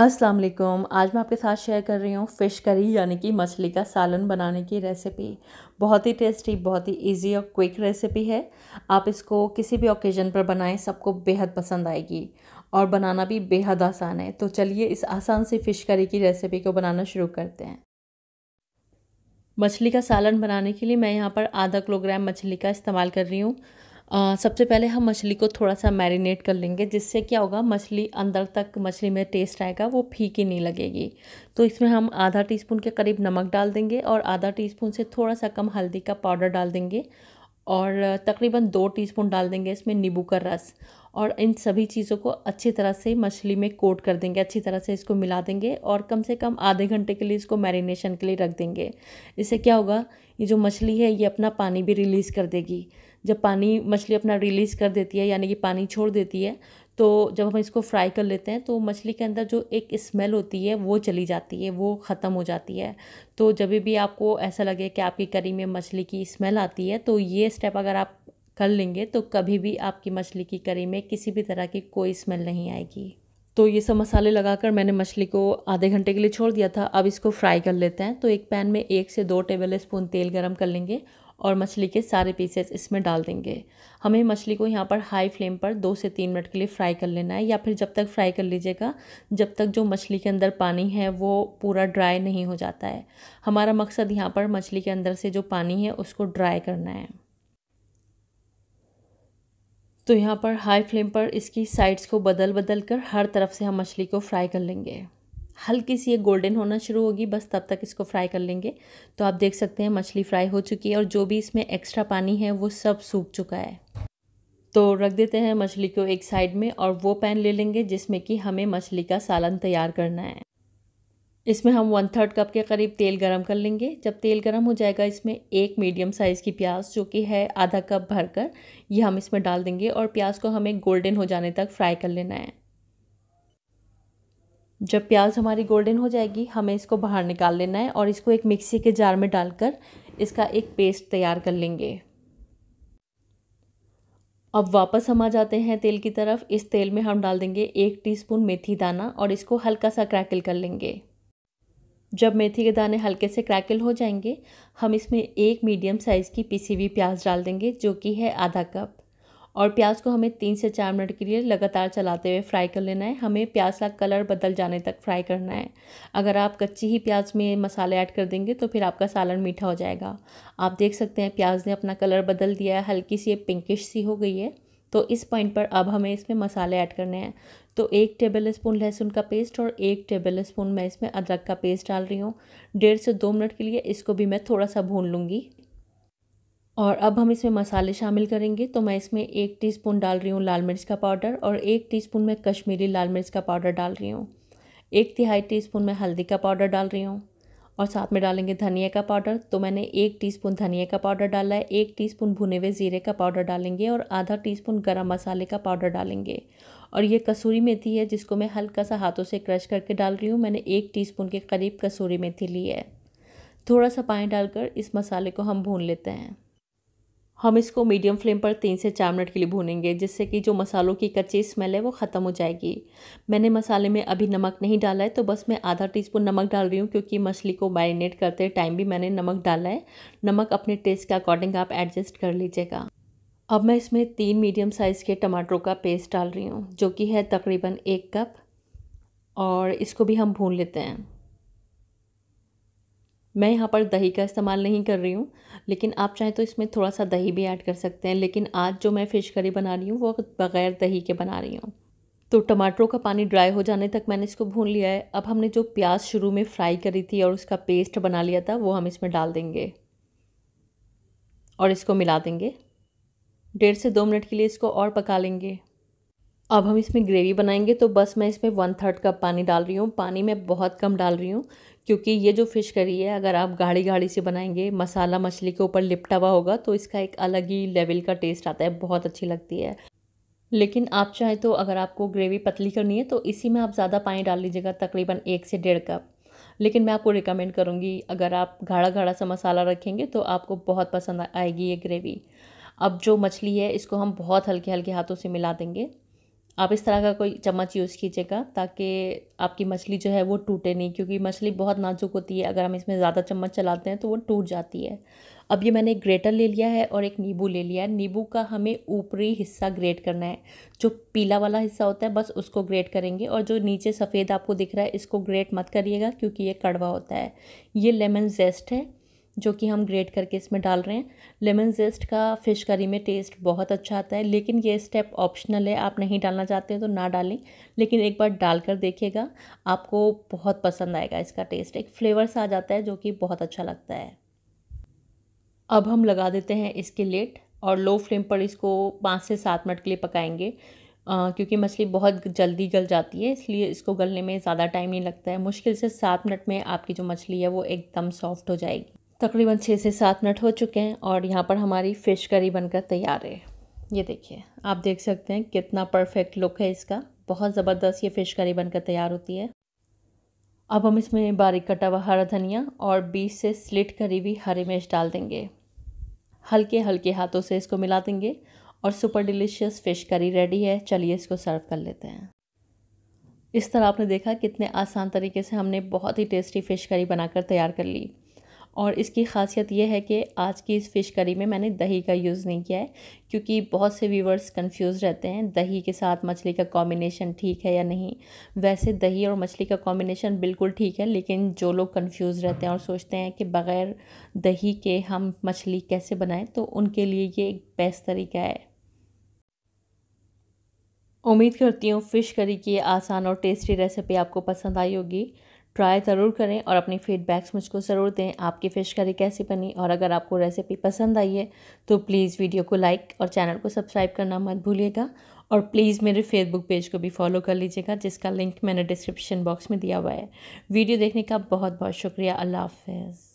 अस्सलाम वालेकुम आज मैं आपके साथ शेयर कर रही हूँ फ़िश करी यानी कि मछली का सालन बनाने की रेसिपी बहुत ही टेस्टी बहुत ही इजी और क्विक रेसिपी है आप इसको किसी भी ओकेज़न पर बनाएं सबको बेहद पसंद आएगी और बनाना भी बेहद आसान है तो चलिए इस आसान सी फ़िश करी की रेसिपी को बनाना शुरू करते हैं मछली का सालन बनाने के लिए मैं यहाँ पर आधा किलोग्राम मछली का इस्तेमाल कर रही हूँ सबसे पहले हम मछली को थोड़ा सा मैरिनेट कर लेंगे जिससे क्या होगा मछली अंदर तक मछली में टेस्ट आएगा वो फीकी नहीं लगेगी तो इसमें हम आधा टीस्पून के करीब नमक डाल देंगे और आधा टीस्पून से थोड़ा सा कम हल्दी का पाउडर डाल देंगे और तकरीबन दो टीस्पून डाल देंगे इसमें नींबू का रस और इन सभी चीज़ों को अच्छी तरह से मछली में कोट कर देंगे अच्छी तरह से इसको मिला देंगे और कम से कम आधे घंटे के लिए इसको मैरिनेशन के लिए रख देंगे इससे क्या होगा ये जो मछली है ये अपना पानी भी रिलीज़ कर देगी जब पानी मछली अपना रिलीज़ कर देती है यानी कि पानी छोड़ देती है तो जब हम इसको फ्राई कर लेते हैं तो मछली के अंदर जो एक स्मेल होती है वो चली जाती है वो ख़त्म हो जाती है तो जब भी आपको ऐसा लगे कि आपकी करी में मछली की स्मेल आती है तो ये स्टेप अगर आप कर लेंगे तो कभी भी आपकी मछली की करी में किसी भी तरह की कोई स्मेल नहीं आएगी तो ये सब मसाले लगाकर मैंने मछली को आधे घंटे के लिए छोड़ दिया था अब इसको फ्राई कर लेते हैं तो एक पैन में एक से दो टेबल स्पून तेल गरम कर लेंगे और मछली के सारे पीसेस इसमें डाल देंगे हमें मछली को यहाँ पर हाई फ्लेम पर दो से तीन मिनट के लिए फ्राई कर लेना है या फिर जब तक फ्राई कर लीजिएगा जब तक जो मछली के अंदर पानी है वो पूरा ड्राई नहीं हो जाता है हमारा मकसद यहाँ पर मछली के अंदर से जो पानी है उसको ड्राई करना है तो यहाँ पर हाई फ्लेम पर इसकी साइड्स को बदल बदल कर हर तरफ से हम मछली को फ्राई कर लेंगे हल्की सी ये गोल्डन होना शुरू होगी बस तब तक इसको फ्राई कर लेंगे तो आप देख सकते हैं मछली फ्राई हो चुकी है और जो भी इसमें एक्स्ट्रा पानी है वो सब सूख चुका है तो रख देते हैं मछली को एक साइड में और वो पैन ले लेंगे जिसमें कि हमें मछली का सालन तैयार करना है इसमें हम वन थर्ड कप के करीब तेल गरम कर लेंगे जब तेल गरम हो जाएगा इसमें एक मीडियम साइज़ की प्याज जो कि है आधा कप भरकर ये हम इसमें डाल देंगे और प्याज को हमें गोल्डन हो जाने तक फ्राई कर लेना है जब प्याज हमारी गोल्डन हो जाएगी हमें इसको बाहर निकाल लेना है और इसको एक मिक्सी के जार में डालकर इसका एक पेस्ट तैयार कर लेंगे अब वापस हम आ जाते हैं तेल की तरफ इस तेल में हम डाल देंगे एक टीस्पून मेथी दाना और इसको हल्का सा क्रैकल कर लेंगे जब मेथी के दाने हल्के से क्रैकल हो जाएंगे हम इसमें एक मीडियम साइज़ की पिसी हुई प्याज डाल देंगे जो कि है आधा कप और प्याज को हमें तीन से चार मिनट के लिए लगातार चलाते हुए फ्राई कर लेना है हमें प्याज का कलर बदल जाने तक फ्राई करना है अगर आप कच्ची ही प्याज में मसाले ऐड कर देंगे तो फिर आपका सालन मीठा हो जाएगा आप देख सकते हैं प्याज ने अपना कलर बदल दिया है हल्की सी पिंकिश सी हो गई है तो इस पॉइंट पर अब हमें इसमें मसाले ऐड करने हैं तो एक टेबल स्पून लहसुन का पेस्ट और एक टेबल स्पून मैं इसमें अदरक का पेस्ट डाल रही हूँ डेढ़ से दो मिनट के लिए इसको भी मैं थोड़ा सा भून लूँगी और अब हम इसमें मसाले शामिल करेंगे तो मैं इसमें एक टीस्पून डाल रही हूँ लाल मिर्च का पाउडर और एक टीस्पून मैं कश्मीरी लाल मिर्च का पाउडर डाल रही हूँ एक तिहाई टीस्पून में हल्दी का पाउडर डाल रही हूँ और साथ में डालेंगे धनिया का पाउडर तो मैंने एक टीस्पून धनिया का पाउडर डाला है एक टीस्पून भुने हुए ज़ीरे का पाउडर डालेंगे और आधा टीस्पून गरम मसाले का पाउडर डालेंगे और ये कसूरी मेथी है जिसको मैं हल्का सा हाथों से क्रश करके डाल रही हूँ मैंने एक टीस्पून के करीब कसूरी मेथी ली है थोड़ा सा पानी डालकर इस मसाले को हम भून लेते हैं हम इसको मीडियम फ्लेम पर तीन से चार मिनट के लिए भूनेंगे जिससे कि जो मसालों की कच्ची स्मेल है वो ख़त्म हो जाएगी मैंने मसाले में अभी नमक नहीं डाला है तो बस मैं आधा टीस्पून नमक डाल रही हूँ क्योंकि मछली को मैरिनेट करते टाइम भी मैंने नमक डाला है नमक अपने टेस्ट के अकॉर्डिंग आप एडजस्ट कर लीजिएगा अब मैं इसमें तीन मीडियम साइज़ के टमाटरों का पेस्ट डाल रही हूँ जो कि है तकरीबन एक कप और इसको भी हम भून लेते हैं मैं यहाँ पर दही का इस्तेमाल नहीं कर रही हूँ लेकिन आप चाहें तो इसमें थोड़ा सा दही भी ऐड कर सकते हैं लेकिन आज जो मैं फ़िश करी बना रही हूँ वो बग़ैर दही के बना रही हूँ तो टमाटरों का पानी ड्राई हो जाने तक मैंने इसको भून लिया है अब हमने जो प्याज शुरू में फ्राई करी थी और उसका पेस्ट बना लिया था वो हम इसमें डाल देंगे और इसको मिला देंगे डेढ़ से दो मिनट के लिए इसको और पका लेंगे अब हम इसमें ग्रेवी बनाएंगे तो बस मैं इसमें वन थर्ड कप पानी डाल रही हूँ पानी मैं बहुत कम डाल रही हूँ क्योंकि ये जो फ़िश करी है अगर आप गाढ़ी गाढ़ी से बनाएंगे मसाला मछली के ऊपर लिपटा हुआ होगा तो इसका एक अलग ही लेवल का टेस्ट आता है बहुत अच्छी लगती है लेकिन आप चाहे तो अगर आपको ग्रेवी पतली करनी है तो इसी में आप ज़्यादा पानी डाल लीजिएगा तकरीबन एक से डेढ़ कप लेकिन मैं आपको रिकमेंड करूँगी अगर आप गाढ़ा गाढ़ा सा मसाला रखेंगे तो आपको बहुत पसंद आएगी ये ग्रेवी अब जो मछली है इसको हम बहुत हल्के हल्के हाथों से मिला देंगे आप इस तरह का कोई चम्मच यूज़ कीजिएगा ताकि आपकी मछली जो है वो टूटे नहीं क्योंकि मछली बहुत नाजुक होती है अगर हम इसमें ज़्यादा चम्मच चलाते हैं तो वो टूट जाती है अब ये मैंने एक ग्रेटर ले लिया है और एक नींबू ले लिया है नींबू का हमें ऊपरी हिस्सा ग्रेट करना है जो पीला वाला हिस्सा होता है बस उसको ग्रेट करेंगे और जो नीचे सफ़ेद आपको दिख रहा है इसको ग्रेट मत करिएगा क्योंकि ये कड़वा होता है ये लेमन जेस्ट है जो कि हम ग्रेट करके इसमें डाल रहे हैं लेमन जेस्ट का फ़िश करी में टेस्ट बहुत अच्छा आता है लेकिन ये स्टेप ऑप्शनल है आप नहीं डालना चाहते हैं तो ना डालें लेकिन एक बार डाल कर देखिएगा आपको बहुत पसंद आएगा इसका टेस्ट एक फ्लेवर सा आ जाता है जो कि बहुत अच्छा लगता है अब हम लगा देते हैं इसके लेट और लो फ्लेम पर इसको पाँच से सात मिनट के लिए पकाएंगे आ, क्योंकि मछली बहुत जल्दी गल जाती है इसलिए इसको गलने में ज़्यादा टाइम नहीं लगता है मुश्किल से सात मिनट में आपकी जो मछली है वो एकदम सॉफ्ट हो जाएगी तकरीबन छः से सात मिनट हो चुके हैं और यहाँ पर हमारी फ़िश करी बनकर तैयार है ये देखिए आप देख सकते हैं कितना परफेक्ट लुक है इसका बहुत ज़बरदस्त ये फ़िश करी बनकर तैयार होती है अब हम इसमें बारीक कटा हुआ हरा धनिया और बीच से स्लिट करी हुई हरी मिर्च डाल देंगे हल्के हल्के हाथों से इसको मिला देंगे और super delicious fish curry ready है चलिए इसको सर्व कर लेते हैं इस तरह आपने देखा कितने आसान तरीके से हमने बहुत ही टेस्टी फ़िश करी बनाकर तैयार कर ली और इसकी ख़ासियत यह है कि आज की इस फ़िश करी में मैंने दही का यूज़ नहीं किया है क्योंकि बहुत से व्यूवर्स कंफ्यूज रहते हैं दही के साथ मछली का कॉम्बिनेशन ठीक है या नहीं वैसे दही और मछली का कॉम्बिनेशन बिल्कुल ठीक है लेकिन जो लोग कंफ्यूज रहते हैं और सोचते हैं कि बग़ैर दही के हम मछली कैसे बनाएँ तो उनके लिए ये एक बेस्ट तरीका है उम्मीद करती हूँ फ़िश करी की आसान और टेस्टी रेसिपी आपको पसंद आई होगी ट्राई ज़रूर करें और अपनी फीडबैक्स मुझको ज़रूर दें आपकी फ़िश करी कैसी बनी और अगर आपको रेसिपी पसंद आई है तो प्लीज़ वीडियो को लाइक और चैनल को सब्सक्राइब करना मत भूलिएगा और प्लीज़ मेरे फेसबुक पेज को भी फॉलो कर लीजिएगा जिसका लिंक मैंने डिस्क्रिप्शन बॉक्स में दिया हुआ है वीडियो देखने का बहुत बहुत शुक्रिया अल्लाह हाफ